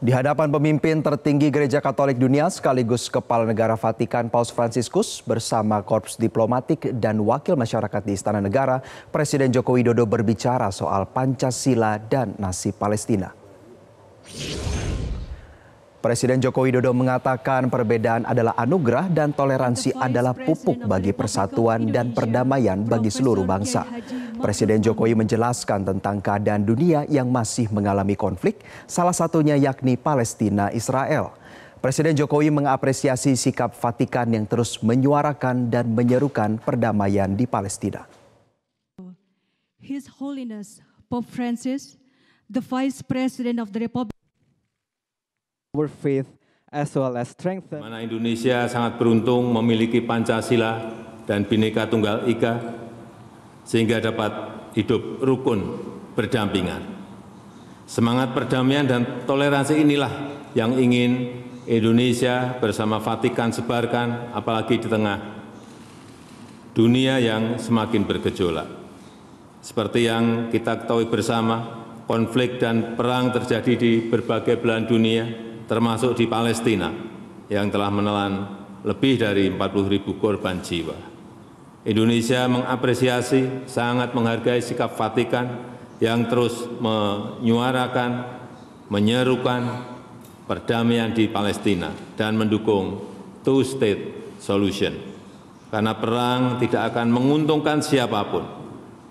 Di hadapan pemimpin tertinggi Gereja Katolik dunia sekaligus Kepala Negara Vatikan Paus Fransiskus bersama Korps Diplomatik dan Wakil Masyarakat di Istana Negara, Presiden Joko Widodo berbicara soal Pancasila dan nasib Palestina. Presiden Joko Widodo mengatakan perbedaan adalah anugerah dan toleransi adalah pupuk bagi persatuan dan perdamaian bagi seluruh bangsa. Presiden Jokowi menjelaskan tentang keadaan dunia yang masih mengalami konflik, salah satunya yakni Palestina-Israel. Presiden Jokowi mengapresiasi sikap Vatikan yang terus menyuarakan dan menyerukan perdamaian di Palestina. His Holiness Pope Francis, the Vice President of the Republic our faith as well as strengthen. Mana Indonesia sangat beruntung memiliki Pancasila dan Bhinneka Tunggal Ika sehingga dapat hidup rukun berdampingan. Semangat perdamaian dan toleransi inilah yang ingin Indonesia bersama Vatikan sebarkan apalagi di tengah dunia yang semakin bergejolak. Seperti yang kita ketahui bersama, konflik dan perang terjadi di berbagai belahan dunia, termasuk di Palestina yang telah menelan lebih dari 40 ribu korban jiwa. Indonesia mengapresiasi, sangat menghargai sikap Vatikan yang terus menyuarakan, menyerukan perdamaian di Palestina dan mendukung two-state solution. Karena perang tidak akan menguntungkan siapapun.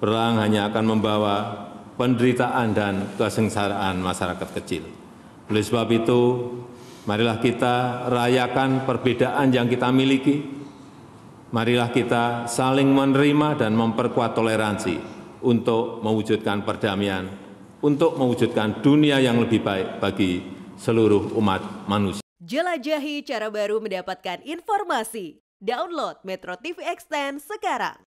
Perang hanya akan membawa penderitaan dan kesengsaraan masyarakat kecil. Oleh sebab itu, marilah kita rayakan perbedaan yang kita miliki. Marilah kita saling menerima dan memperkuat toleransi untuk mewujudkan perdamaian, untuk mewujudkan dunia yang lebih baik bagi seluruh umat manusia. Jelajahi cara baru mendapatkan informasi. Download Metro TV Extend sekarang.